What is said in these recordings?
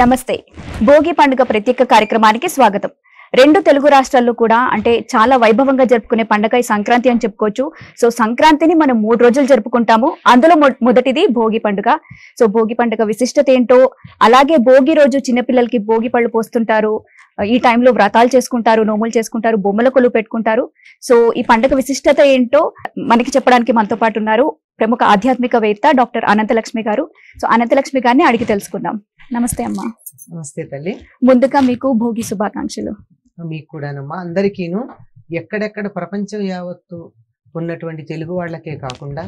నమస్తే భోగి పండుగ ప్రత్యేక కార్యక్రమానికి స్వాగతం రెండు తెలుగు రాష్ట్రాల్లో కూడా అంటే చాలా వైభవంగా జరుపుకునే పండుగ ఈ సంక్రాంతి అని చెప్పుకోవచ్చు సో సంక్రాంతిని మనం మూడు రోజులు జరుపుకుంటాము అందులో మొదటిది భోగి పండుగ సో భోగి పండుగ విశిష్టత ఏంటో అలాగే భోగి రోజు చిన్నపిల్లలకి భోగి పళ్ళు పోస్తుంటారు ఈ టైంలో వ్రతాలు చేసుకుంటారు నోములు చేసుకుంటారు బొమ్మల కొలువు పెట్టుకుంటారు సో ఈ పండుగ విశిష్టత ఏంటో మనకి చెప్పడానికి మనతో పాటు ఉన్నారు ప్రముఖ ఆధ్యాత్మికవేత్త డాక్టర్ అనంతలక్ష్మి గారు సో అనంతలక్ష్మి గారిని అడిగి తెలుసుకుందాం నమస్తే అమ్మా నమస్తే తల్లి ముందుగా మీకు భోగి శుభాకాంక్షలు మీకు కూడానమ్మా అందరికీ ఎక్కడెక్కడ ప్రపంచం యావత్తు ఉన్నటువంటి తెలుగు వాళ్ళకే కాకుండా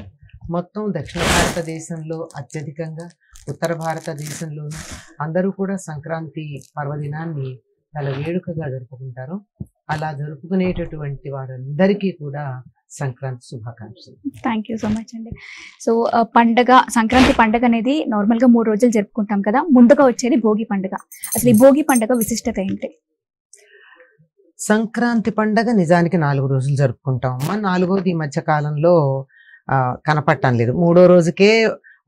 మొత్తం దక్షిణ భారతదేశంలో అత్యధికంగా ఉత్తర భారతదేశంలోను అందరూ కూడా సంక్రాంతి పర్వదినాన్ని చాలా వేడుకగా జరుపుకుంటారు అలా జరుపుకునేటటువంటి వారందరికీ కూడా సంక్రాంతి శుభాకాంక్షలు థ్యాంక్ యూ సో మచ్ అండి సో పండగ సంక్రాంతి పండగ అనేది నార్మల్ గా మూడు రోజులు జరుపుకుంటాం కదా ముందుగా వచ్చేది భోగి పండగ అసలు ఈ భోగి పండగ విశిష్టత ఏంటి సంక్రాంతి పండగ నిజానికి నాలుగు రోజులు జరుపుకుంటాం అమ్మా నాలుగోది ఈ మధ్య కాలంలో కనపడటం లేదు మూడో రోజుకే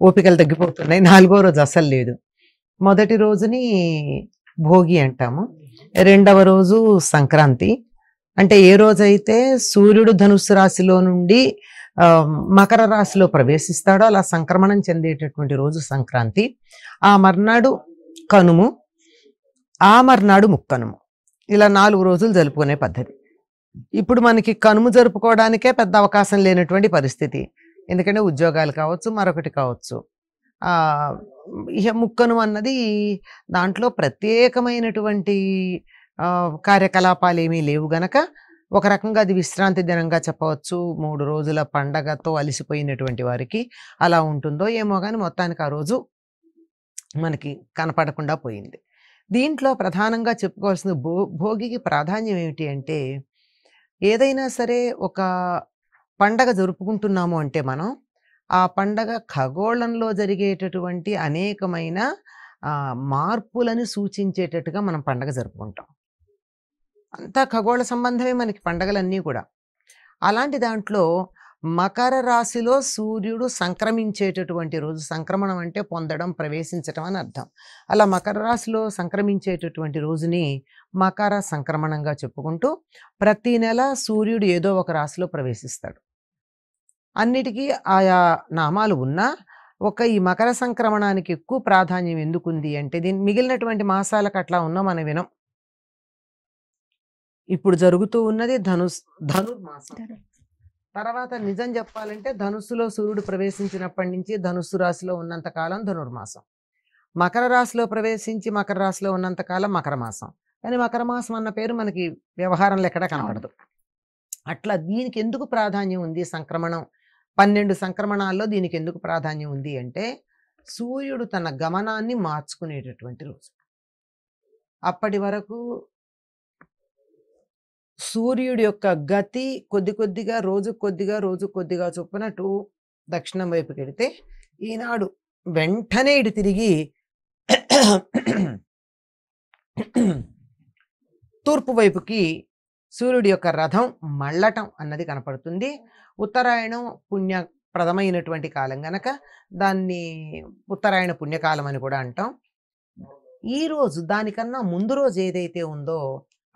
ఓపికలు తగ్గిపోతున్నాయి నాలుగో రోజు అసలు లేదు మొదటి రోజుని భోగి అంటాము రెండవ రోజు సంక్రాంతి అంటే ఏ రోజైతే సూర్యుడు ధనుస్సు రాశిలో నుండి మకర రాశిలో ప్రవేశిస్తాడో అలా సంక్రమణం చెందేటటువంటి రోజు సంక్రాంతి ఆ మర్నాడు కనుము ఆ మర్నాడు ముక్కనుము ఇలా నాలుగు రోజులు జరుపుకునే పద్ధతి ఇప్పుడు మనకి కనుము జరుపుకోవడానికే పెద్ద అవకాశం లేనటువంటి పరిస్థితి ఎందుకంటే ఉద్యోగాలు కావచ్చు మరొకటి కావచ్చు ముక్కను అన్నది దాంట్లో ప్రత్యేకమైనటువంటి కార్యకలాపాలు ఏమీ లేవు గనక ఒక రకంగా అది విశ్రాంతి దినంగా చెప్పవచ్చు మూడు రోజుల పండగతో అలసిపోయినటువంటి వారికి అలా ఉంటుందో ఏమో కానీ మొత్తానికి ఆ రోజు మనకి కనపడకుండా పోయింది దీంట్లో ప్రధానంగా చెప్పుకోవాల్సిన భో భోగికి ప్రాధాన్యం ఏమిటి అంటే ఏదైనా సరే ఒక పండగ జరుపుకుంటున్నాము అంటే మనం ఆ పండగ ఖగోళంలో జరిగేటటువంటి అనేకమైన మార్పులను సూచించేటట్టుగా మనం పండగ జరుపుకుంటాం అంతా ఖగోళ సంబంధమే మనకి పండగలన్నీ కూడా అలాంటి దాంట్లో మకర రాశిలో సూర్యుడు సంక్రమించేటటువంటి రోజు సంక్రమణం అంటే పొందడం ప్రవేశించడం అని అర్థం అలా మకర రాశిలో సంక్రమించేటటువంటి రోజుని మకర సంక్రమణంగా చెప్పుకుంటూ ప్రతి నెల సూర్యుడు ఏదో ఒక రాశిలో ప్రవేశిస్తాడు అన్నిటికీ ఆయా నామాలు ఉన్నా ఒక ఈ మకర సంక్రమణానికి ఎక్కువ ప్రాధాన్యం ఎందుకుంది అంటే దీని మిగిలినటువంటి మాసాలకు అట్లా ఉన్నా మనం వినం ఇప్పుడు జరుగుతూ ఉన్నది ధనుస్ ధనుర్మాసం తర్వాత నిజం చెప్పాలంటే ధనుస్సులో సూర్యుడు ప్రవేశించినప్పటి నుంచి ధనుస్సు రాశిలో ఉన్నంత కాలం ధనుర్మాసం మకర రాశిలో ప్రవేశించి మకర రాశిలో ఉన్నంత కాలం మకర మాసం కానీ మకర మాసం అన్న పేరు మనకి వ్యవహారంలో ఎక్కడా కనబడదు అట్లా దీనికి ఎందుకు ప్రాధాన్యం ఉంది సంక్రమణం పన్నెండు సంక్రమణాల్లో దీనికి ఎందుకు ప్రాధాన్యం ఉంది అంటే సూర్యుడు తన గమనాన్ని మార్చుకునేటటువంటి రోజు అప్పటి వరకు సూర్యుడి యొక్క గతి కొద్ది కొద్దిగా రోజు కొద్దిగా రోజు కొద్దిగా చొప్పునట్టు దక్షిణం వైపు వెడితే ఈనాడు వెంటనే ఇటు తిరిగి తూర్పు వైపుకి సూర్యుడి యొక్క రథం మళ్ళటం అన్నది కనపడుతుంది ఉత్తరాయణం పుణ్యప్రదమైనటువంటి కాలం గనక దాన్ని ఉత్తరాయణ పుణ్యకాలం అని కూడా అంటాం ఈరోజు దానికన్నా ముందు రోజు ఏదైతే ఉందో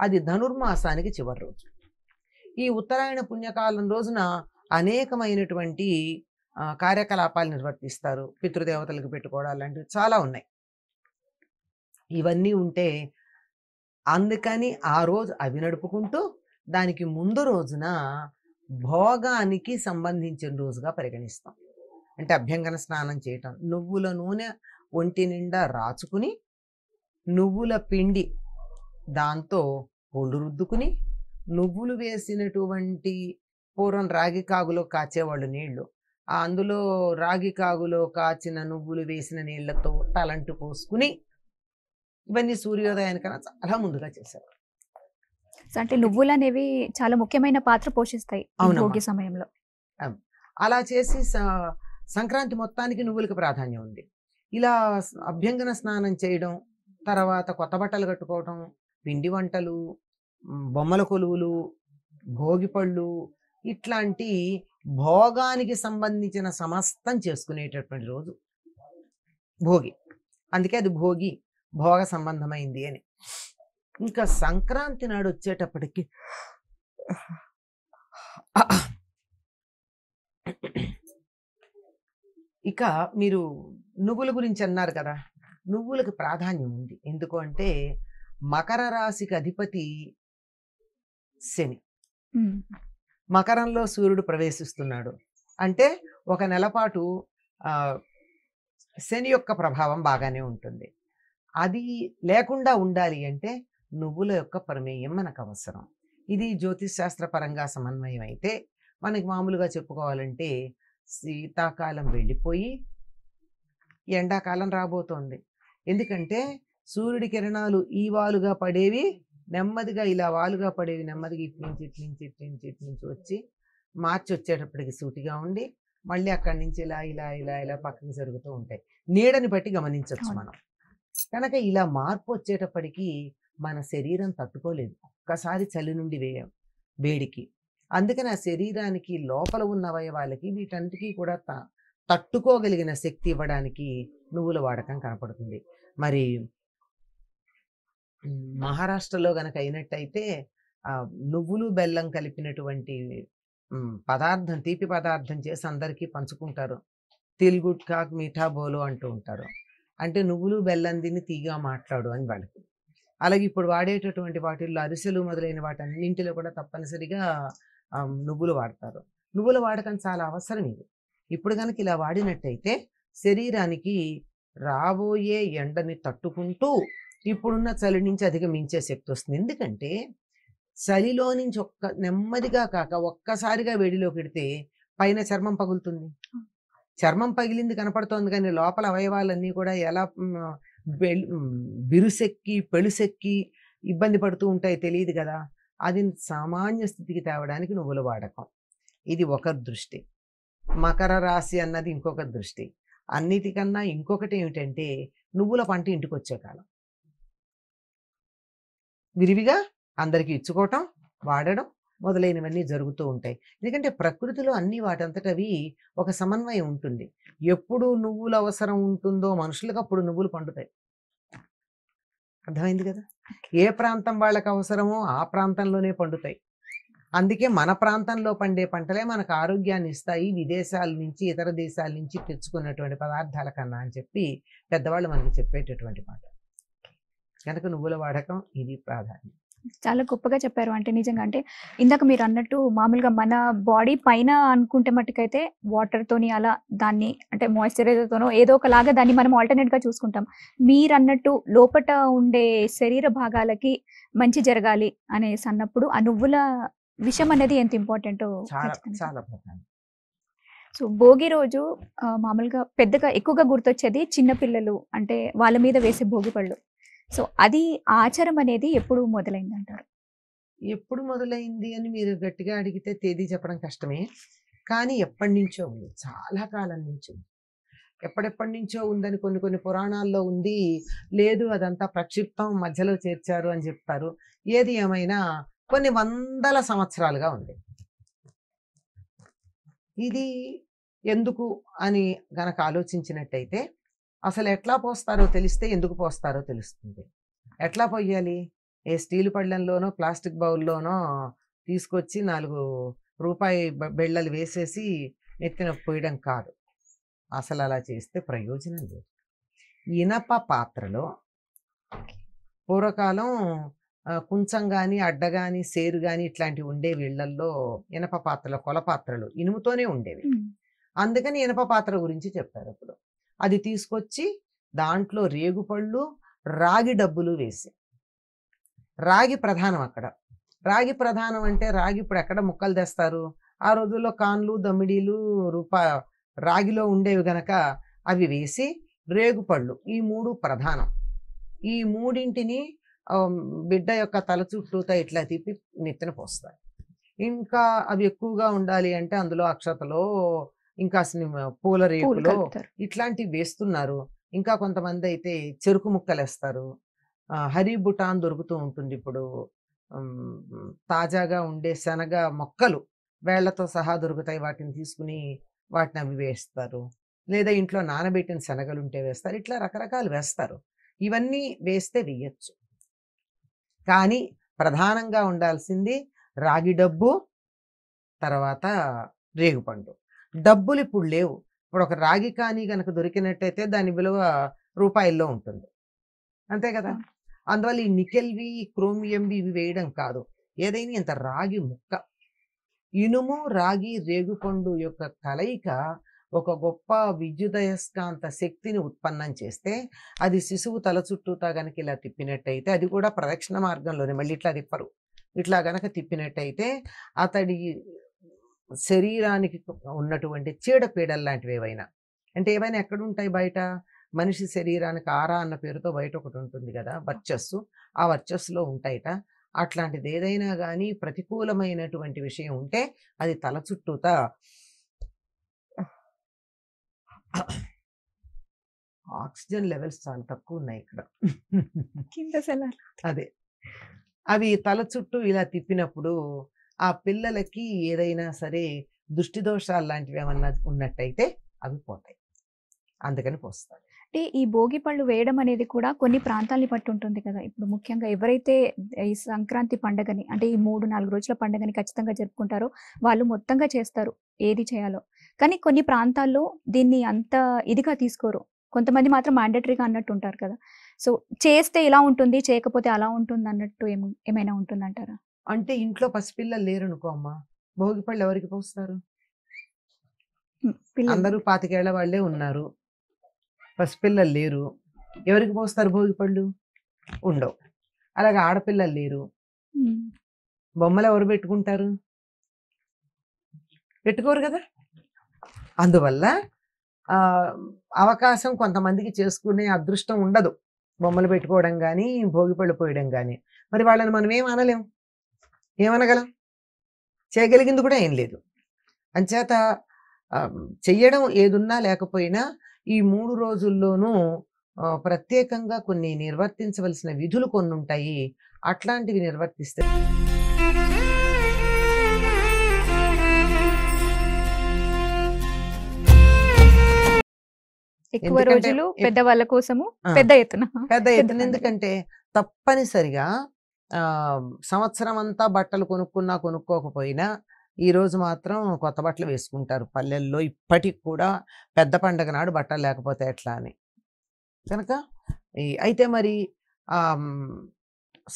అది ధనుర్మాసానికి చివరి రోజు ఈ ఉత్తరాయణ పుణ్యకాలం రోజున అనేకమైనటువంటి కార్యకలాపాలు నిర్వర్తిస్తారు పితృదేవతలకు పెట్టుకోవడం లాంటివి చాలా ఉన్నాయి ఇవన్నీ ఉంటే అందుకని ఆ రోజు అవి నడుపుకుంటూ దానికి ముందు రోజున భోగానికి సంబంధించిన రోజుగా పరిగణిస్తాం అంటే అభ్యంగన స్నానం చేయటం నువ్వుల నూనె ఒంటి నిండా రాచుకుని నువ్వుల పిండి దాంతో ఒళ్ళు రుద్దుకుని నువ్వులు వేసినటువంటి పూర్వం రాగి కాగులో కాచేవాళ్ళు నీళ్లు అందులో రాగి కాగులో కాచిన నువ్వులు వేసిన నీళ్లతో తలంటు పోసుకుని ఇవన్నీ సూర్యోదయానికన్నా చాలా ముందుగా చేశారు అంటే నువ్వులు అనేవి చాలా ముఖ్యమైన పాత్ర పోషిస్తాయి భోగి సమయంలో అలా చేసి సంక్రాంతి మొత్తానికి నువ్వులకి ప్రాధాన్యం ఉంది ఇలా అభ్యంగన స్నానం చేయడం తర్వాత కొత్త బట్టలు కట్టుకోవడం పిండి వంటలు బొమ్మల కొలువులు భోగిపళ్ళు ఇట్లాంటి భోగానికి సంబంధించిన సమస్తం చేసుకునేటటువంటి రోజు భోగి అందుకే అది భోగి భోగ సంబంధమైంది అని ఇంకా సంక్రాంతి నాడు వచ్చేటప్పటికి ఇక మీరు నువ్వుల గురించి అన్నారు కదా నువ్వులకు ప్రాధాన్యం ఉంది ఎందుకు అంటే మకర రాశికి అధిపతి శని మకరంలో సూర్యుడు ప్రవేశిస్తున్నాడు అంటే ఒక నెలపాటు శని యొక్క ప్రభావం బాగానే ఉంటుంది అది లేకుండా ఉండాలి అంటే నువ్వుల యొక్క ప్రమేయం మనకు అవసరం ఇది జ్యోతిష్ పరంగా సమన్వయం అయితే మనకి మామూలుగా చెప్పుకోవాలంటే శీతాకాలం వెళ్ళిపోయి ఎండాకాలం రాబోతోంది ఎందుకంటే సూర్యుడి కిరణాలు ఈ వాలుగా పడేవి నెమ్మదిగా ఇలా వాలుగా పడేవి నెమ్మదిగా ఇటు నుంచి ఇటు నుంచి ఇటు నుంచి ఇటు నుంచి వచ్చి మార్చి వచ్చేటప్పటికి సూటిగా ఉండి మళ్ళీ అక్కడి నుంచి ఇలా ఇలా ఇలా ఇలా పక్కకి జరుగుతూ ఉంటాయి నీడని బట్టి గమనించవచ్చు మనం కనుక ఇలా మార్పు వచ్చేటప్పటికి మన శరీరం తట్టుకోలేదు ఒక్కసారి చలి నుండి వేయం వేడికి అందుకని ఆ శరీరానికి లోపల ఉన్న అవయవాళ్ళకి వీటన్నిటికీ కూడా తట్టుకోగలిగిన శక్తి ఇవ్వడానికి నువ్వుల వాడకం కనపడుతుంది మరి మహారాష్ట్రలో గనక అయినట్టయితే నువ్వులు బెల్లం కలిపినటువంటి పదార్థం తీపి పదార్థం చేసి అందరికీ పంచుకుంటారు తిల్గుట్కా మీఠా బోలు అంటూ ఉంటారు అంటే నువ్వులు బెల్లం తిని తీగా మాట్లాడు అని వాళ్ళకి అలాగే ఇప్పుడు వాడేటటువంటి వాటిల్లో అరిసెలు మొదలైన వాటి అన్నింటిలో కూడా తప్పనిసరిగా నువ్వులు వాడతారు నువ్వుల వాడకం చాలా అవసరం ఇది ఇప్పుడు కనుక ఇలా వాడినట్టయితే శరీరానికి రాబోయే ఎండని తట్టుకుంటూ ఇప్పుడున్న చలి నుంచి అధిగమించే శక్తి వస్తుంది ఎందుకంటే చలిలో నుంచి ఒక్క నెమ్మదిగా కాక ఒక్కసారిగా వేడిలోకి పెడితే పైన చర్మం పగులుతుంది చర్మం పగిలింది కనపడుతోంది కానీ లోపల అవయవాలన్నీ కూడా ఎలా బిరుసెక్కి పెళుసెక్కి ఇబ్బంది పడుతూ ఉంటాయి తెలియదు కదా అది సామాన్య స్థితికి తేవడానికి నువ్వుల వాడకం ఇది ఒక దృష్టి మకర రాశి అన్నది ఇంకొక దృష్టి అన్నిటికన్నా ఇంకొకటి ఏమిటంటే నువ్వుల పంట ఇంటికి వచ్చే కాలం విరివిగా అందరికీ ఇచ్చుకోవటం వాడడం మొదలైనవన్నీ జరుగుతూ ఉంటాయి ఎందుకంటే ప్రకృతిలో అన్ని వాటంతటవి ఒక సమన్వయం ఉంటుంది ఎప్పుడు నువ్వుల అవసరం ఉంటుందో మనుషులకు అప్పుడు నువ్వులు పండుతాయి అర్థమైంది కదా ఏ ప్రాంతం వాళ్ళకి అవసరమో ఆ ప్రాంతంలోనే పండుతాయి అందుకే మన ప్రాంతంలో పండే పంటలే మనకు ఆరోగ్యాన్ని ఇస్తాయి విదేశాల నుంచి ఇతర దేశాల నుంచి తెచ్చుకున్నటువంటి పదార్థాల కన్నా అని చెప్పి పెద్దవాళ్ళు మనకి చెప్పేటటువంటి మాట కనుక నువ్వుల వాడకం ఇది ప్రాధాన్యం చాలా గొప్పగా చెప్పారు అంటే నిజంగా అంటే ఇందాక మీరు అన్నట్టు మామూలుగా మన బాడీ పైన అనుకుంటే మట్టుకైతే వాటర్ తోని అలా దాన్ని అంటే మాయిశ్చరైజర్ తోనో ఏదో ఒకలాగా దాన్ని మనం ఆల్టర్నేట్ గా చూసుకుంటాం మీరు అన్నట్టు లోపట ఉండే శరీర భాగాలకి మంచి జరగాలి అనేసి అన్నప్పుడు ఆ నువ్వుల విషయం అనేది ఎంత ఇంపార్టెంట్ చాలా సో భోగి రోజు మామూలుగా పెద్దగా ఎక్కువగా గుర్తొచ్చేది చిన్నపిల్లలు అంటే వాళ్ళ మీద వేసే భోగి పళ్ళు సో అది ఆచారం అనేది ఎప్పుడు మొదలైంది అంటారు ఎప్పుడు మొదలైంది అని మీరు గట్టిగా అడిగితే తేదీ చెప్పడం కష్టమే కానీ ఎప్పటి నుంచో ఉంది చాలా కాలం నుంచి ఉంది ఎప్పటిప్పటి నుంచో ఉందని కొన్ని కొన్ని పురాణాల్లో ఉంది లేదు అదంతా ప్రక్షిప్తం మధ్యలో చేర్చారు అని చెప్తారు ఏది ఏమైనా కొన్ని వందల సంవత్సరాలుగా ఉంది ఇది ఎందుకు అని గనక ఆలోచించినట్టయితే అసలు ఎట్లా పోస్తారో తెలిస్తే ఎందుకు పోస్తారో తెలుస్తుంది ఎట్లా పోయాలి ఏ స్టీల్ పళ్ళంలోనో ప్లాస్టిక్ బౌల్లోనో తీసుకొచ్చి నాలుగు రూపాయి బెళ్ళలు వేసేసి నెత్తిన పోయడం కాదు అసలు అలా చేస్తే ప్రయోజనం లేదు ఇనప పాత్రలో పూర్వకాలం కుంచం కానీ అడ్డ కానీ సేరు కానీ ఇట్లాంటివి ఉండేవి ఇళ్లల్లో ఇనప పాత్రలు కొల పాత్రలు ఇనుముతోనే ఉండేవి అందుకని ఇనప పాత్ర గురించి చెప్పారు అప్పుడు అది తీసుకొచ్చి దాంట్లో రేగుపళ్ళు రాగి డబ్బులు వేసి రాగి ప్రధానం అక్కడ రాగి ప్రధానం అంటే రాగి ఇప్పుడు ఎక్కడ ముక్కలు తెస్తారు ఆ రోజుల్లో కాన్లు దమ్మిడీలు రూపా రాగిలో ఉండేవి గనక అవి వేసి రేగుపళ్ళు ఈ మూడు ప్రధానం ఈ మూడింటిని బిడ్డ యొక్క తల చుట్టూతో ఇట్లా తిప్పి నెత్తిన పోస్తారు ఇంకా అవి ఎక్కువగా ఉండాలి అంటే అందులో అక్షతలో ఇంకా పూల రేపులు ఇట్లాంటివి వేస్తున్నారు ఇంకా కొంతమంది అయితే చెరుకు ముక్కలు వేస్తారు హరి బుటాన్ దొరుకుతూ ఉంటుంది ఇప్పుడు తాజాగా ఉండే శనగ మొక్కలు వేళ్లతో సహా దొరుకుతాయి వాటిని తీసుకుని వాటిని అవి వేస్తారు లేదా ఇంట్లో నానబెట్టిన శనగలు ఉంటే వేస్తారు ఇట్లా రకరకాలు వేస్తారు ఇవన్నీ వేస్తే వేయచ్చు కానీ ప్రధానంగా ఉండాల్సింది రాగి డబ్బు తర్వాత రేగుపండు డబ్బులు ఇప్పుడు లేవు ఇప్పుడు ఒక రాగి కానీ కనుక దొరికినట్టయితే దాని విలువ రూపాయల్లో ఉంటుంది అంతే కదా అందువల్ల ఈ నికెల్వి క్రోమియంవి ఇవి వేయడం కాదు ఏదైనా ఇంత రాగి ముక్క ఇనుము రాగి రేగుపండు యొక్క కలయిక ఒక గొప్ప విద్యుదయస్కాంత శక్తిని ఉత్పన్నం చేస్తే అది శిశువు తల చుట్టూతా గనక ఇలా తిప్పినట్టయితే అది కూడా ప్రదక్షిణ మార్గంలోనే మళ్ళీ ఇట్లా తిప్పరు ఇట్లా గనక తిప్పినట్టయితే అతడి శరీరానికి ఉన్నటువంటి చీడపీడలు లాంటివి ఏవైనా అంటే ఏవైనా ఎక్కడుంటాయి బయట మనిషి శరీరానికి ఆరా అన్న పేరుతో బయట ఒకటి ఉంటుంది కదా వర్చస్సు ఆ వర్చస్సులో ఉంటాయిట అట్లాంటిది ఏదైనా కానీ ప్రతికూలమైనటువంటి విషయం ఉంటే అది తల చుట్టూత ఆక్సిజన్ లెవెల్స్ చాలా తక్కువ ఉన్నాయి ఇక్కడ అదే అవి తల చుట్టూ ఇలా తిప్పినప్పుడు ఆ పిల్లలకి ఏదైనా సరే దుష్టి దోషాలు లాంటివి ఏమన్నా ఉన్నట్టయితే అవి పోతాయి అందుకని పోస్తారు అంటే ఈ భోగి పళ్ళు వేయడం అనేది కూడా కొన్ని ప్రాంతాలని పట్టి ఉంటుంది కదా ఇప్పుడు ముఖ్యంగా ఎవరైతే ఈ సంక్రాంతి పండగని అంటే ఈ మూడు నాలుగు రోజుల పండగని ఖచ్చితంగా జరుపుకుంటారో వాళ్ళు మొత్తంగా చేస్తారు ఏది చేయాలో కానీ కొన్ని ప్రాంతాల్లో దీన్ని అంత ఇదిగా తీసుకోరు కొంతమంది మాత్రం మ్యాండటరీగా అన్నట్టు ఉంటారు కదా సో చేస్తే ఇలా ఉంటుంది చేయకపోతే అలా ఉంటుంది అన్నట్టు ఏమైనా ఉంటుందంటారా అంటే ఇంట్లో పసిపిల్లలు లేరు అనుకో అమ్మ భోగి పళ్ళు ఎవరికి పోస్తారు అందరూ పాతికేళ్ల వాళ్ళే ఉన్నారు పసిపిల్లలు లేరు ఎవరికి పోస్తారు భోగి పళ్ళు ఉండవు అలాగే ఆడపిల్లలు లేరు బొమ్మలు ఎవరు పెట్టుకుంటారు పెట్టుకోరు కదా అందువల్ల అవకాశం కొంతమందికి చేసుకునే అదృష్టం ఉండదు బొమ్మలు పెట్టుకోవడం కానీ భోగి పళ్ళు పోయడం కానీ మరి వాళ్ళని మనం ఏం అనలేము ఏమనగలం చేయగలిగింది కూడా ఏం లేదు అంచేత చెయ్యడం ఏదున్నా లేకపోయినా ఈ మూడు రోజుల్లోనూ ప్రత్యేకంగా కొన్ని నిర్వర్తించవలసిన విధులు కొన్ని ఉంటాయి అట్లాంటివి నిర్వర్తిస్తే ఎక్కువ రోజులు పెద్దవాళ్ళ కోసము పెద్ద ఎత్తున పెద్ద ఎత్తున ఎందుకంటే తప్పనిసరిగా సంవత్సరం అంతా బట్టలు కొనుక్కున్నా కొనుక్కోకపోయినా ఈరోజు మాత్రం కొత్త బట్టలు వేసుకుంటారు పల్లెల్లో ఇప్పటికి కూడా పెద్ద పండగ నాడు బట్టలు లేకపోతే ఎట్లా అని కనుక అయితే మరి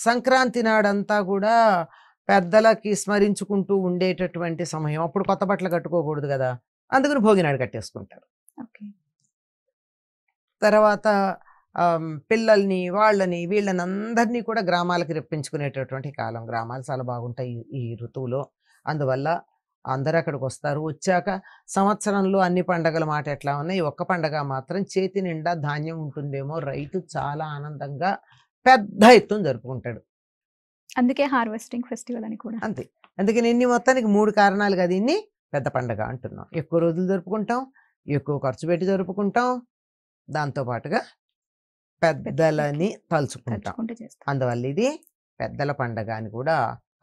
సంక్రాంతి నాడంతా కూడా పెద్దలకి స్మరించుకుంటూ ఉండేటటువంటి సమయం అప్పుడు కొత్త బట్టలు కట్టుకోకూడదు కదా అందుకని భోగినాడు కట్టేసుకుంటారు తర్వాత పిల్లల్ని వాళ్ళని వీళ్ళని అందరినీ కూడా గ్రామాలకు రప్పించుకునేటటువంటి కాలం గ్రామాలు చాలా బాగుంటాయి ఈ ఋతువులో అందువల్ల అందరూ అక్కడికి వస్తారు వచ్చాక సంవత్సరంలో అన్ని పండగల మాట ఎట్లా ఉన్నాయి ఒక్క పండగ మాత్రం చేతి నిండా ధాన్యం ఉంటుందేమో రైతు చాలా ఆనందంగా పెద్ద ఎత్తున జరుపుకుంటాడు అందుకే హార్వెస్టింగ్ ఫెస్టివల్ అని కూడా అంతే అందుకే నిన్ని మొత్తానికి మూడు కారణాలు కదా ఇన్ని పెద్ద పండగ అంటున్నాం ఎక్కువ రోజులు జరుపుకుంటాం ఎక్కువ ఖర్చు పెట్టి జరుపుకుంటాం దాంతోపాటుగా పెద్దలని తలుచుకుంటా అందువల్ల ఇది పెద్దల పండగ అని కూడా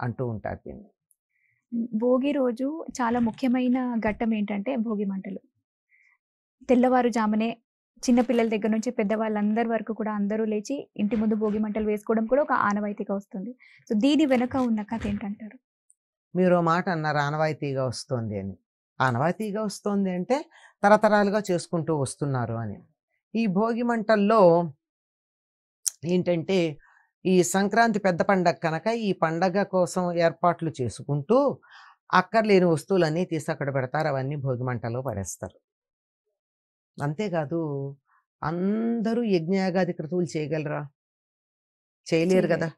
అంటూ ఉంటారు దీన్ని భోగి రోజు చాలా ముఖ్యమైన ఘట్టం ఏంటంటే భోగి మంటలు తెల్లవారుజామునే చిన్నపిల్లల దగ్గర నుంచి పెద్దవాళ్ళందరి వరకు కూడా అందరూ లేచి ఇంటి ముందు భోగి మంటలు వేసుకోవడం కూడా ఒక ఆనవాయితీగా వస్తుంది సో దీని వెనుక ఉన్న కథ ఏంటంటారు మీరు మాట అన్నారు ఆనవాయితీగా వస్తుంది అని ఆనవాయితీగా వస్తుంది అంటే తరతరాలుగా చేసుకుంటూ వస్తున్నారు అని ఈ భోగి మంటల్లో ఏంటంటే ఈ సంక్రాంతి పెద్ద పండగ కనుక ఈ పండగ కోసం ఏర్పాట్లు చేసుకుంటూ అక్కర్లేని వస్తువులన్నీ తీసి అక్కడ పెడతారు అవన్నీ భోగిమంటలో పడేస్తారు అంతేకాదు అందరూ యజ్ఞయాగాది క్రతువులు చేయగలరా చేయలేరు కదా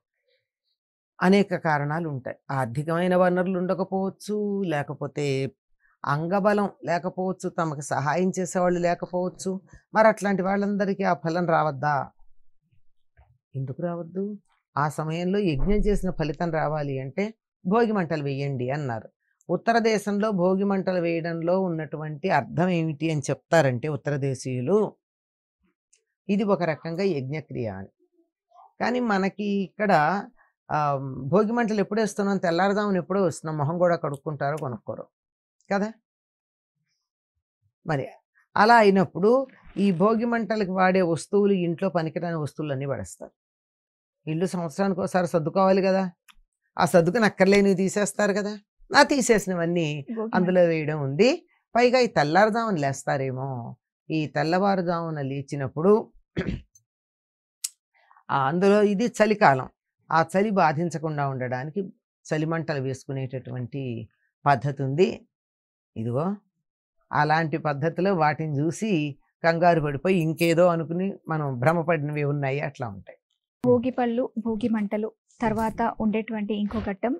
అనేక కారణాలు ఉంటాయి ఆర్థికమైన వనరులు ఉండకపోవచ్చు లేకపోతే అంగబలం లేకపోవచ్చు తమకు సహాయం చేసేవాళ్ళు లేకపోవచ్చు మరి అట్లాంటి వాళ్ళందరికీ ఆ ఫలం రావద్దా ఎందుకు రావద్దు ఆ సమయంలో యజ్ఞం చేసిన ఫలితం రావాలి అంటే భోగి మంటలు వేయండి అన్నారు ఉత్తర దేశంలో భోగి మంటలు వేయడంలో ఉన్నటువంటి అర్థం ఏమిటి అని చెప్తారంటే ఉత్తర దేశీయులు ఇది ఒక రకంగా యజ్ఞక్రియ అని కానీ మనకి ఇక్కడ భోగి మంటలు ఎప్పుడు వేస్తున్నాం తెల్లారదామని ఎప్పుడో వస్తున్నాం మొహం కూడా కడుక్కుంటారో కొనుక్కోరు కదా మరి అలా అయినప్పుడు ఈ భోగి మంటలకు వాడే వస్తువులు ఇంట్లో పనికిరాని వస్తువులన్నీ పడేస్తారు ఇల్లు సంవత్సరానికి ఒకసారి సర్దుకోవాలి కదా ఆ సర్దుకుని అక్కర్లేనివి తీసేస్తారు కదా నా తీసేసినవన్నీ అందులో వేయడం ఉంది పైగా ఈ తెల్లారుజామున లేస్తారేమో ఈ తెల్లవారుజామున లేచినప్పుడు అందులో ఇది చలికాలం ఆ చలి బాధించకుండా ఉండడానికి చలిమంటలు వేసుకునేటటువంటి పద్ధతి ఉంది ఇదిగో అలాంటి పద్ధతిలో వాటిని చూసి కంగారు పడిపోయి ఇంకేదో అనుకుని మనం భ్రమపడినవి ఉన్నాయి అట్లా ఉంటాయి భోగి పళ్ళు భోగి మంటలు తర్వాత ఉండేటువంటి ఇంకో ఘట్టం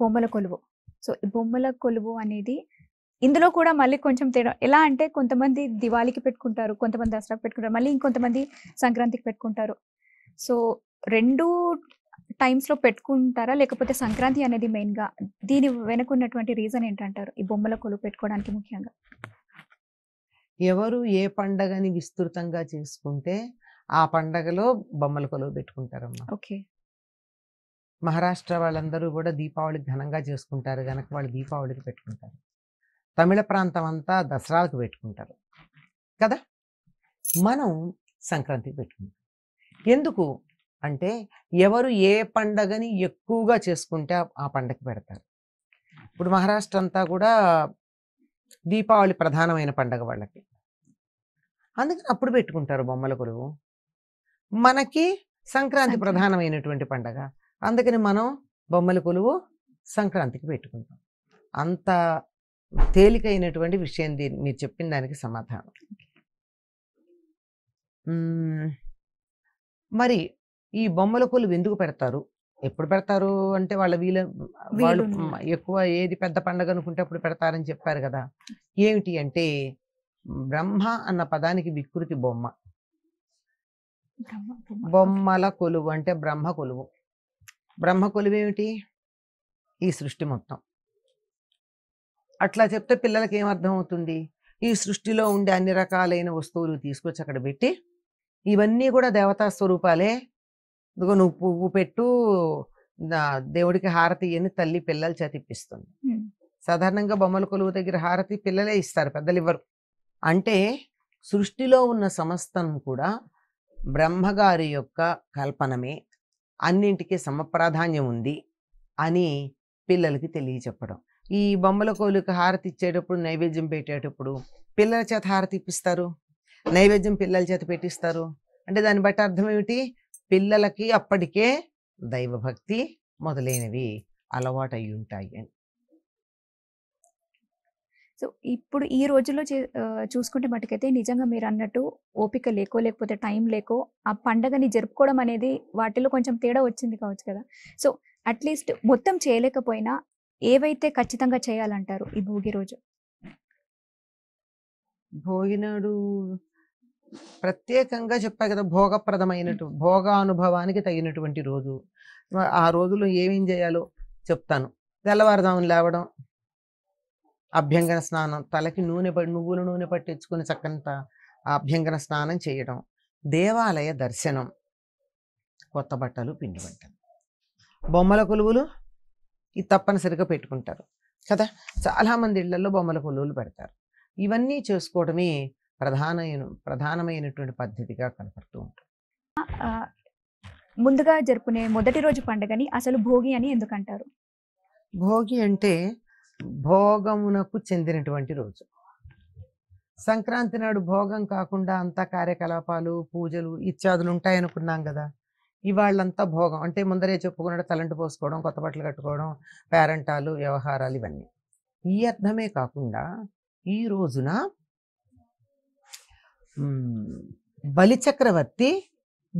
బొమ్మల కొలువు సో బొమ్మల కొలువు అనేది ఇందులో కూడా మళ్ళీ కొంచెం తేడా ఎలా అంటే కొంతమంది దివాళీకి పెట్టుకుంటారు కొంతమంది దసరాకి పెట్టుకుంటారు మళ్ళీ ఇంకొంతమంది సంక్రాంతికి పెట్టుకుంటారు సో రెండు టైమ్స్లో పెట్టుకుంటారా లేకపోతే సంక్రాంతి అనేది మెయిన్గా దీని వెనుకున్నటువంటి రీజన్ ఏంటంటారు ఈ బొమ్మల కొలువు పెట్టుకోవడానికి ముఖ్యంగా ఎవరు ఏ పండగని విస్తృతంగా చేసుకుంటే ఆ పండగలో బొమ్మల కొలువు పెట్టుకుంటారమ్మా ఓకే మహారాష్ట్ర వాళ్ళందరూ కూడా దీపావళి ఘనంగా చేసుకుంటారు కనుక వాళ్ళు దీపావళికి పెట్టుకుంటారు తమిళ ప్రాంతం అంతా దసరాలకు పెట్టుకుంటారు కదా మనం సంక్రాంతికి పెట్టుకుంటాం ఎందుకు అంటే ఎవరు ఏ పండగని ఎక్కువగా చేసుకుంటే ఆ పండగ పెడతారు ఇప్పుడు మహారాష్ట్ర అంతా కూడా దీపావళి ప్రధానమైన పండగ వాళ్ళకి అందుకని అప్పుడు పెట్టుకుంటారు బొమ్మల కొలువు మనకి సంక్రాంతి ప్రధానమైనటువంటి పండగ అందుకని మనం బొమ్మల కొలువు సంక్రాంతికి పెట్టుకుంటాం అంత తేలికైనటువంటి విషయం దీన్ని మీరు చెప్పిన దానికి సమాధానం మరి ఈ బొమ్మల కొలువు ఎందుకు పెడతారు ఎప్పుడు పెడతారు అంటే వాళ్ళ వీళ్ళ వాళ్ళు ఎక్కువ ఏది పెద్ద పండగ అనుకుంటే అప్పుడు పెడతారని చెప్పారు కదా ఏమిటి అంటే బ్రహ్మ అన్న పదానికి వికృతి బొమ్మ బొమ్మల కొలువు అంటే బ్రహ్మ కొలువు బ్రహ్మ కొలువు ఏమిటి ఈ సృష్టి మొత్తం అట్లా చెప్తే పిల్లలకి ఏమర్థం అవుతుంది ఈ సృష్టిలో ఉండే అన్ని రకాలైన వస్తువులు తీసుకొచ్చి అక్కడ పెట్టి ఇవన్నీ కూడా దేవతా స్వరూపాలే ఇదిగో నువ్వు పువ్వు పెట్టు దేవుడికి హారతి అని తల్లి పిల్లలు చేతిప్పిస్తుంది సాధారణంగా బొమ్మల కొలువు దగ్గర హారతి పిల్లలే ఇస్తారు పెద్దలు ఇవ్వరు అంటే సృష్టిలో ఉన్న సమస్తం కూడా బ్రహ్మగారి యొక్క కల్పనమే అన్నింటికీ సమప్రాధాన్యం ఉంది అని పిల్లలకి తెలియచెప్పడం ఈ బొమ్మల కోలుకి హారతి ఇచ్చేటప్పుడు నైవేద్యం పెట్టేటప్పుడు పిల్లల చేత హారతి ఇప్పిస్తారు నైవేద్యం పిల్లల చేత పెట్టిస్తారు అంటే దాన్ని బట్టి అర్థం ఏమిటి పిల్లలకి అప్పటికే దైవభక్తి మొదలైనవి అలవాటు అయి ఉంటాయి అని సో ఇప్పుడు ఈ రోజుల్లో చూసుకుంటే మటుకైతే నిజంగా మీరు అన్నట్టు ఓపిక లేకో లేకపోతే టైం లేకో ఆ పండగని జరుపుకోవడం అనేది వాటిలో కొంచెం తేడా వచ్చింది కావచ్చు కదా సో అట్లీస్ట్ మొత్తం చేయలేకపోయినా ఏవైతే ఖచ్చితంగా చేయాలంటారు ఈ భోగి రోజు భోగి నాడు ప్రత్యేకంగా చెప్పాయి కదా భోగప్రదమైనటు భోగ అనుభవానికి తగినటువంటి రోజు ఆ రోజులో ఏమేం చేయాలో చెప్తాను తెల్లవారుదాము లేవడం అభ్యంగన స్నానం తలకి నూనె నువ్వుల నూనె పట్టించుకుని చక్కంత అభ్యంగన స్నానం చేయడం దేవాలయ దర్శనం కొత్త బట్టలు పిండి బట్టలు బొమ్మల కొలువులు ఇది తప్పనిసరిగా పెట్టుకుంటారు కదా చాలామంది ఇళ్లలో బొమ్మల కొలువులు పెడతారు ఇవన్నీ చేసుకోవడమే ప్రధానమైన ప్రధానమైనటువంటి పద్ధతిగా కనపడుతూ ఉంటుంది ముందుగా జరుపుకునే మొదటి రోజు పండుగని అసలు భోగి అని ఎందుకంటారు భోగి అంటే భోగమునకు చెందినటువంటి రోజు సంక్రాంతి నాడు భోగం కాకుండా అంతా కార్యకలాపాలు పూజలు ఇత్యాదులు ఉంటాయనుకున్నాం కదా ఇవాళ్ళంతా భోగం అంటే ముందరే చెప్పుకున్నాడు తలంటు పోసుకోవడం కొత్త బట్టలు కట్టుకోవడం పేరెంటాలు వ్యవహారాలు ఇవన్నీ ఈ అర్థమే కాకుండా ఈ రోజున బలిచక్రవర్తి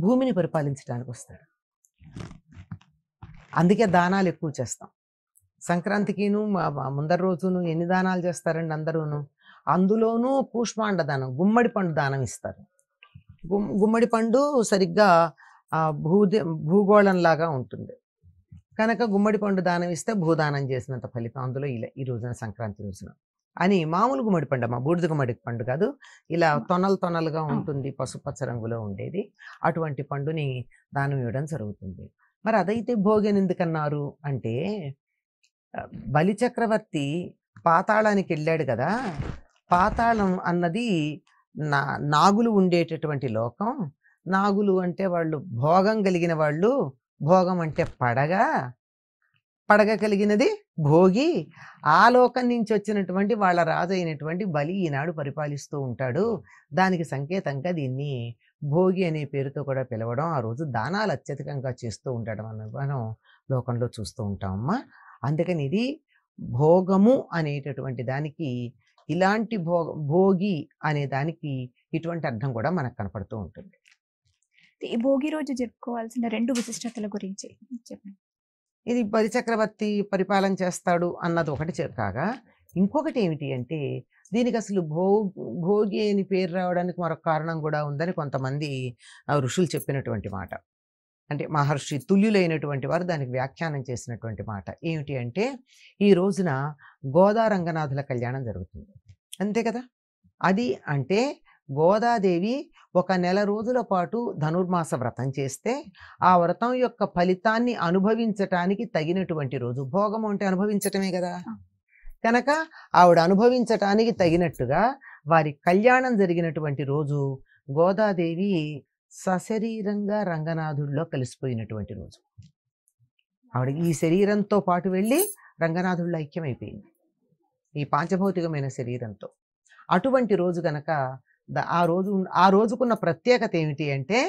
భూమిని పరిపాలించడానికి వస్తాడు అందుకే దానాలు ఎక్కువ చేస్తాం సంక్రాంతికిను ముందర రోజును ఎన్ని దానాలు చేస్తారండి అందరూను అందులోనూ కూష్మాండ దానం గుమ్మడి పండు దానం ఇస్తారు గుమ్మడి పండు సరిగ్గా భూదే భూగోళంలాగా ఉంటుంది కనుక గుమ్మడి పండు దానం ఇస్తే భూదానం చేసినంత ఫలితం అందులో ఇలా ఈ రోజున సంక్రాంతి రోజున అని మామూలు గుమ్మడి పండు అమ్మ బూడిద గుమ్మడి పండు కాదు ఇలా తొనలు తొనలుగా ఉంటుంది పసుపచ్చ రంగులో ఉండేది అటువంటి పండుని దానం ఇవ్వడం జరుగుతుంది మరి అదైతే భోగిని ఎందుకన్నారు అంటే బలిచక్రవర్తి పాతాళానికి వెళ్ళాడు కదా పాతాళం అన్నది నా నాగులు ఉండేటటువంటి లోకం నాగులు అంటే వాళ్ళు భోగం కలిగిన వాళ్ళు భోగం అంటే పడగ పడగ కలిగినది భోగి ఆ లోకం నుంచి వచ్చినటువంటి వాళ్ళ రాజు అయినటువంటి బలి ఈనాడు పరిపాలిస్తూ ఉంటాడు దానికి సంకేతంగా దీన్ని భోగి అనే పేరుతో కూడా పిలవడం ఆ రోజు దానాలు అత్యధికంగా చేస్తూ ఉండడం అన్నది మనం లోకంలో చూస్తూ ఉంటామమ్మా అందుకని ఇది భోగము అనేటటువంటి దానికి ఇలాంటి భో భోగి అనే దానికి ఇటువంటి అర్థం కూడా మనకు కనపడుతూ ఉంటుంది ఈ భోగి రోజు చెప్పుకోవాల్సిన రెండు విశిష్టతల గురించి చెప్పండి ఇది పది చక్రవర్తి పరిపాలన చేస్తాడు అన్నది ఒకటి కాగా ఇంకొకటి ఏమిటి అంటే దీనికి అసలు భో భోగి అని పేరు రావడానికి మరొక కారణం కూడా ఉందని కొంతమంది ఋషులు చెప్పినటువంటి మాట అంటే మహర్షి తుల్యులైనటువంటి వారు దానికి వ్యాఖ్యానం చేసినటువంటి మాట ఏమిటి అంటే ఈ రోజున గోదా రంగనాథుల కళ్యాణం జరుగుతుంది అంతే కదా అది అంటే గోదాదేవి ఒక నెల రోజుల పాటు ధనుర్మాస వ్రతం చేస్తే ఆ వ్రతం యొక్క ఫలితాన్ని అనుభవించటానికి తగినటువంటి రోజు భోగం అంటే అనుభవించటమే కదా కనుక ఆవిడ అనుభవించటానికి తగినట్టుగా వారి కళ్యాణం జరిగినటువంటి రోజు గోదాదేవి సశరీరంగా రంగనాథుడిలో కలిసిపోయినటువంటి రోజు ఆవిడ ఈ శరీరంతో పాటు వెళ్ళి రంగనాథుడిలో ఐక్యమైపోయింది ఈ పాంచభౌతికమైన శరీరంతో అటువంటి రోజు గనక ఆ రోజు ఆ రోజుకున్న ప్రత్యేకత ఏమిటి అంటే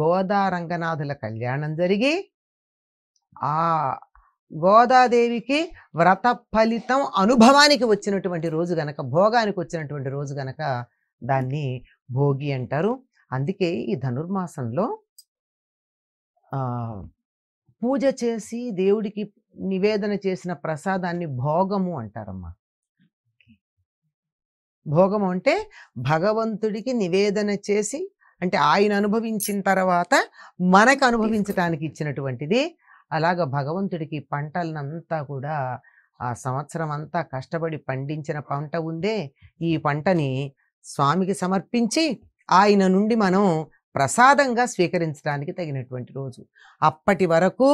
గోదా రంగనాథుల కళ్యాణం జరిగి ఆ గోదాదేవికి వ్రత ఫలితం అనుభవానికి వచ్చినటువంటి రోజు గనక భోగానికి వచ్చినటువంటి రోజు గనక దాన్ని భోగి అంటారు అందుకే ఈ ధనుర్మాసంలో పూజ చేసి దేవుడికి నివేదన చేసిన ప్రసాదాన్ని భోగము అంటారమ్మా భోగము అంటే భగవంతుడికి నివేదన చేసి అంటే ఆయన అనుభవించిన తర్వాత మనకు అనుభవించడానికి ఇచ్చినటువంటిది అలాగ భగవంతుడికి పంటలనంతా కూడా ఆ సంవత్సరం అంతా కష్టపడి పండించిన పంట ఉందే ఈ పంటని స్వామికి సమర్పించి ఆయన నుండి మనం ప్రసాదంగా స్వీకరించడానికి తగినటువంటి రోజు అప్పటి వరకు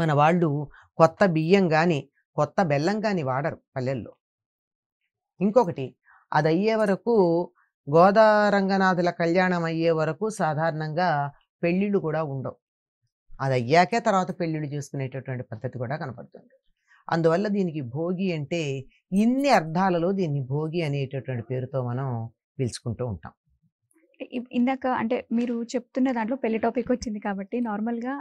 మన వాళ్ళు కొత్త బియ్యం కానీ కొత్త బెల్లం కానీ వాడరు పల్లెల్లో ఇంకొకటి అది అయ్యే వరకు గోదారంగనాథుల కళ్యాణం అయ్యే వరకు సాధారణంగా పెళ్ళిళ్ళు కూడా ఉండవు అది అయ్యాకే తర్వాత పెళ్ళిళ్ళు చేసుకునేటటువంటి పద్ధతి కూడా కనపడుతుంది అందువల్ల దీనికి భోగి అంటే ఇన్ని అర్థాలలో దీన్ని భోగి అనేటటువంటి పేరుతో మనం పిలుచుకుంటూ ఉంటాం ఇందాక అంటే మీరు చెప్తున్న దాంట్లో పెళ్లి టాపిక్ వచ్చింది కాబట్టి నార్మల్ గా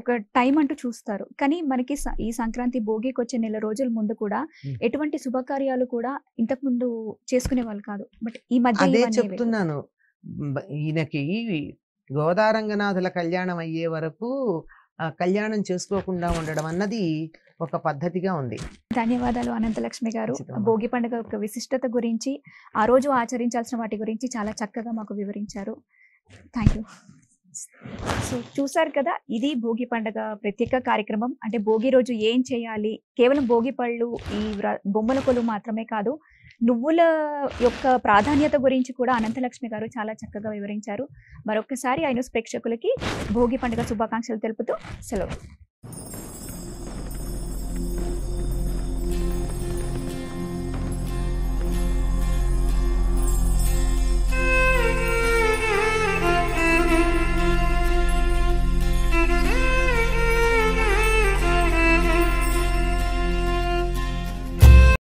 ఒక టైం అంటూ చూస్తారు కానీ మనకి ఈ సంక్రాంతి భోగికి వచ్చే నెల రోజుల ముందు కూడా ఎటువంటి శుభకార్యాలు కూడా ఇంతకు ముందు చేసుకునే వాళ్ళు కాదు బట్ ఈ మధ్య చెప్తున్నాను ఈయనకి గోదారంగనాథుల కళ్యాణం అయ్యే వరకు కళ్యాణం చేసుకోకుండా ఉండడం అన్నది ఒక పద్ధతిగా ఉంది ధన్యవాదాలు అనంతలక్ష్మి గారు భోగి పండుగ యొక్క విశిష్టత గురించి ఆ రోజు ఆచరించాల్సిన వాటి గురించి చాలా చక్కగా మాకు వివరించారు థ్యాంక్ యూ సో చూసారు కదా ఇది భోగి పండుగ ప్రత్యేక కార్యక్రమం అంటే భోగి రోజు ఏం చేయాలి కేవలం భోగి పళ్ళు ఈ బొమ్మల కొలు మాత్రమే కాదు నువ్వుల యొక్క ప్రాధాన్యత గురించి కూడా అనంతలక్ష్మి గారు చాలా చక్కగా వివరించారు మరొకసారి ఆయన ప్రేక్షకులకి భోగి పండుగ శుభాకాంక్షలు తెలుపుతూ సెలవు